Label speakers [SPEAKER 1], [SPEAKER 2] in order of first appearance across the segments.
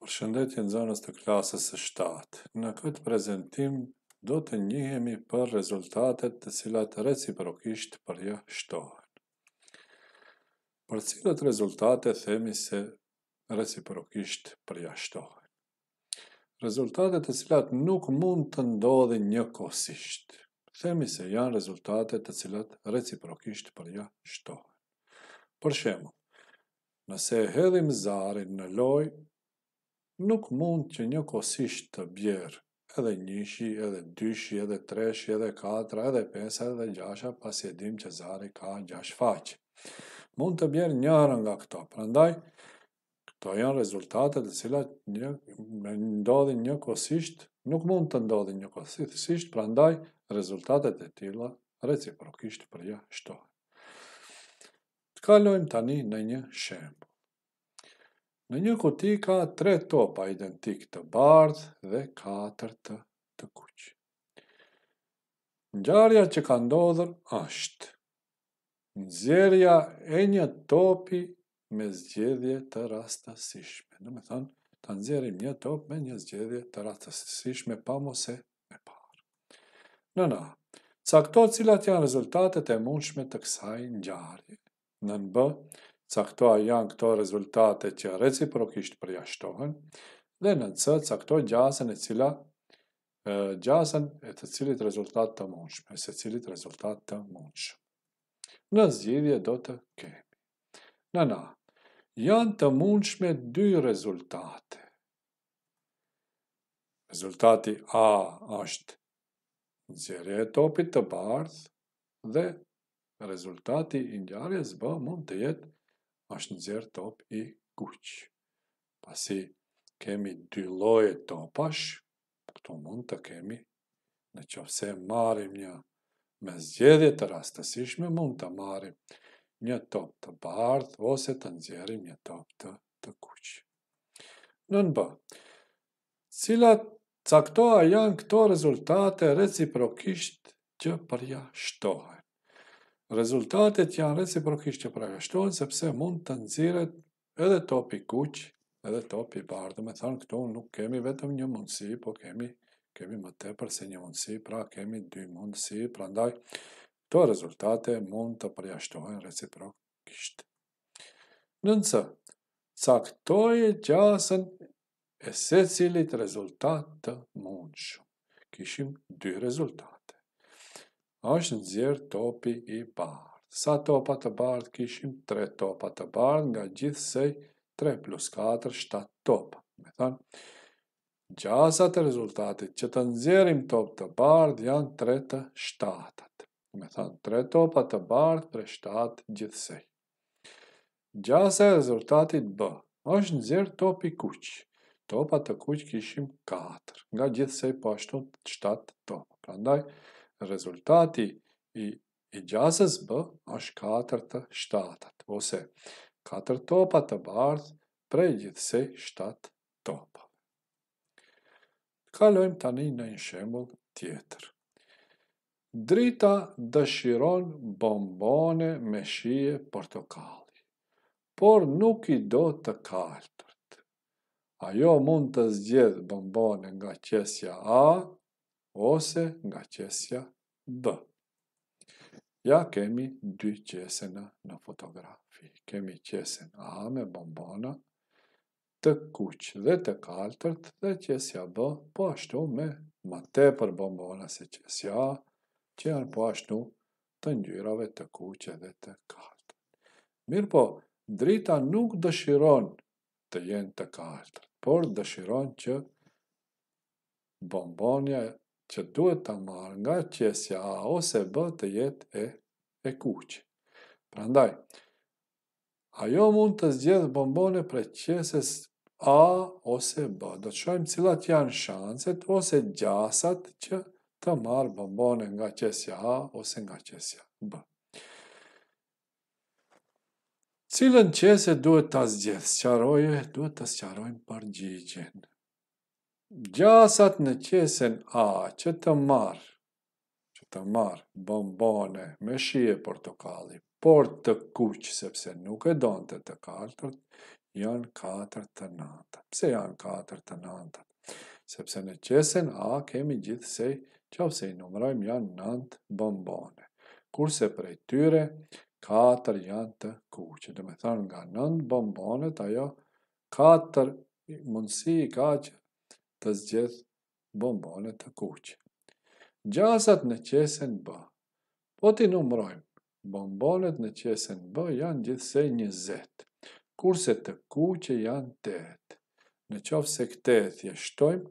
[SPEAKER 1] Përshëndetje në zonës të klasës së 7. Në këtë prezentim do të njihemi për rezultatet të cilat reciprokisht përja shtohen. Për cilat rezultate themi se reciprokisht përja shtohen. Rezultatet të cilat nuk mund të ndodhi një kosisht. Themi se janë rezultatet të cilat reciprokisht përja shtohen. Përshemë, nëse hedhim zarin në lojë, nuk mund që një kosisht të bjerë edhe njëshi, edhe dyshi, edhe treshi, edhe katra, edhe pesa, edhe gjasha, pas e dim që zari ka gjash faqë. Mund të bjerë njërë nga këto, prandaj, këto janë rezultatet të cila një, ndodhin një kosisht, nuk mund të ndodhin një kosisht, prandaj, rezultatet e tila reciprokisht përja shtohë. Të kalojmë tani në një shemë. Në një kuti ka tre topa identik të bardhë dhe katër të të kuq. Ngjarja që ka ndodhur është nxjerrja e një topi me zgjedhje të rastësishme. Do të thonë, ta nxjerrim një top me një zgjedhje të rastësishme pa mose e me parë. Në na, cakto cilat janë rezultatet e mundshme të kësaj ngjarje. në B, caktuar janë këto rezultate që reciprokisht përjashtohen, dhe në C, caktuar gjasën e cila gjasën e të cilit rezultat të mundshme, se cilit rezultat të mundshme. Në zgjidhje do të kemi. Në na, janë të mundshme dy rezultate. Rezultati A është nëzjerje e topit të bardhë dhe rezultati i njarjes B mund të jetë është nëzirë top i kuqë. Pasi kemi dy loje topash, këto mund të kemi, në qofë marim një me zgjedhje të rastësishme, mund të marim një top të bardhë, ose të nëzirim një top të, të kuqë. Në në bë, cilat caktoa janë këto rezultate reciprokisht që përja shtohaj rezultatet janë reciprokisht që prajashtohen, sepse mund të nëziret edhe topi kuq, edhe topi bardë, me thënë këtu nuk kemi vetëm një mundësi, po kemi, kemi më tepër se një mundësi, pra kemi dy mundësi, pra ndaj të rezultate mund të prajashtohen reciprokisht. Nënëse, caktoje gjasën e se cilit rezultat të mundëshu. Kishim dy rezultate është nëzirë topi i bardë. Sa topa të bardë kishim? Tre topa të bardë nga gjithë sej 3 plus 4, 7 topa. Me thënë, gjasat e rezultatit që të nëzirim top të bardë janë 3 të 7 Me thënë, 3 topa të bardë për 7 gjithsej. Gjasa e rezultatit B është nëzirë topi kuqë. Topa të kuqë kishim 4, nga gjithsej po ashtu 7 topa. Prandaj, ndaj, rezultati i, i gjasës B është 4 të shtatat, ose 4 topa të bardhë prej gjithse 7 topa. Kalojmë tani në një shemull tjetër. Drita dëshiron bombone me shije portokalli, por nuk i do të kaltërt. Ajo mund të zgjedh bombone nga qesja A ose nga qesja D. Ja kemi dy qesena në fotografi. Kemi qesen A me bombona, të kuqë dhe të kaltërt dhe qesja B po ashtu me më tepër bombona se qesja A, që janë po ashtu të njyrave të kuqe dhe të kaltërt. Mirë po, drita nuk dëshiron të jenë të kaltërt, por dëshiron që bombonja që duhet ta marrë nga qesja A ose B të jetë e e kuq. Prandaj, ajo mund të zgjedh bombone për qeses A ose B. Do të shojmë cilat janë shanset ose gjasat që të marrë bombone nga qesja A ose nga qesja B. Cilën qese duhet të zgjedh? Sqaroje, duhet të sqarojmë përgjigjen gjasat në qesen A që të marë, që të marë bombone me shie portokalli, por të kuqë sepse nuk e donë të të kartër, janë 4 të 9. Pse janë 4 të 9? Sepse në qesen A kemi gjithë se qovëse i numërojmë janë 9 bombone, kurse prej tyre 4 janë të kuqë. Dhe me thënë nga 9 bombone ajo 4 mundësi ka që të zgjedh bombonet të kuqe. Gjasat në qesën B. Po ti numrojmë, bombonet në qesën B janë gjithsej një zetë, kurse të kuqe janë të etë. Në qovë se këtë e thjeshtojmë,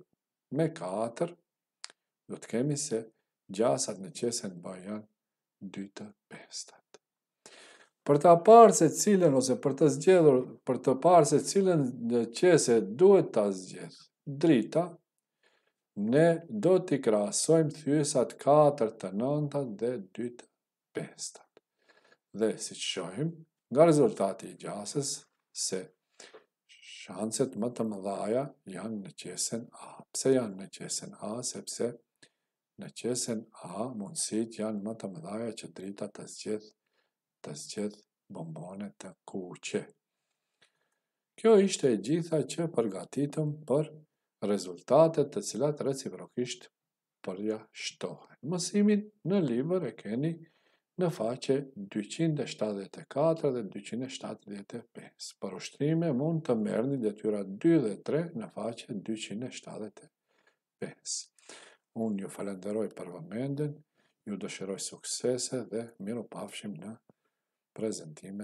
[SPEAKER 1] me 4, do të kemi se gjasat në qesën B janë 2 të pesta. Për të parë se cilën ose për të zgjedhur, për të parë se cilën qese duhet të zgjedhë, drita, ne do t'i krasojmë thyesat 4 të 9 dhe 2 të 5 Dhe si që shohim, nga rezultati i gjasës, se shanset më të mëdhaja janë në qesën A. Pse janë në qesën A? Sepse në qesën A mundësit janë më të mëdhaja që drita të zgjithë të bombone të kuqe. Kjo ishte e gjitha që përgatitëm për rezultatet të cilat reciprokisht përja shtohet. Mësimin në liber e keni në faqe 274 dhe 275. Për ushtrime mund të mërni dhe tyra 2 dhe 3 në faqe 275. Unë ju falenderoj për vëmenden, ju dëshiroj suksese dhe miru pafshim në prezentime.